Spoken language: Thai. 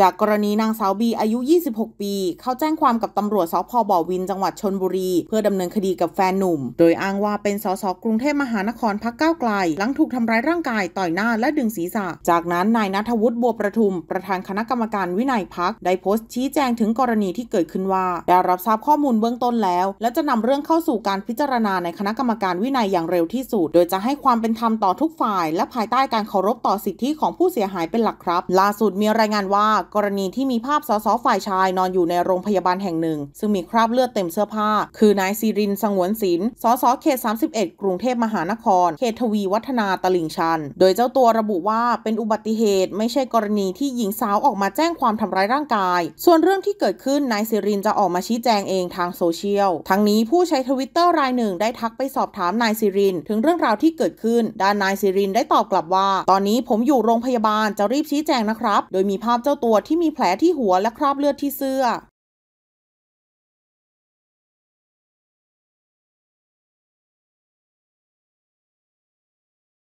จากกรณีนางสาวบีอายุ 26 ปี เข้าแจ้งความกับตำรวจสพบวินจังหวัดชนบุรี เพื่อดำเนินคดีกับแฟนหนุ่ม โดยอ้างว่าเป็นสสกรุงเทพมหานครพักเก้าไกล หลังถูกทำร้ายร่างกายต่อยหน้า และดึงศีรษะ จากนั้นนายนัทวุฒิบัวประทุม ประธานคณะกรรมการวินัยพักได้โพสต์ชี้แจงถึงกรณีที่เกิดขึ้นว่าได้รับทราบข้อมูลเบื้องต้นแล้ว และจะนำเรื่องเข้าสู่การพิจารณาในคณะกรรมการวินัยอย่างเร็วที่สุดโดยจะให้ความเป็นธรรมต่อทุกฝ่าย และภายใต้การเคารพต่อสิทธิของผู้เสียหายเป็นหลักครับล่าสุดมีรายงานว่ากรณีที่มีภาพสสฝ่ายชายนอนอยู่ในโรงพยาบาลแห่งหนึ่ง ซึ่งมีคราบเลือดเต็มเสื้อผ้า คือนายซีรินสงวนศิลป์สสเขต 31 กรุงเทพมหานคร เขตทวีวัฒนาตลิ่งชัน โดยเจ้าตัวระบุว่าเป็นอุบัติเหตุไม่ใช่กรณีที่หญิงสาว ออกมาแจ้งความทำร้ายร่างกาย ส่วนเรื่องที่เกิดขึ้นนายซีรินจะออกมาชี้แจงเองทางโซเชียล ทั้งนี้ผู้ใช้ทวิตเตอร์รายหนึ่ง ได้ทักไปสอบถามนายซีรินถึงเรื่องราวที่เกิดขึ้น ด้านนายซีรินได้ตอบกลับว่า ตอนนี้ผมอยู่โรงพยาบาลจะรีบชี้แจงนะครับ โดยมีภาพเจ้าตัววจที่มีแผลที่หัวและคราบเลือดที่เสื้อ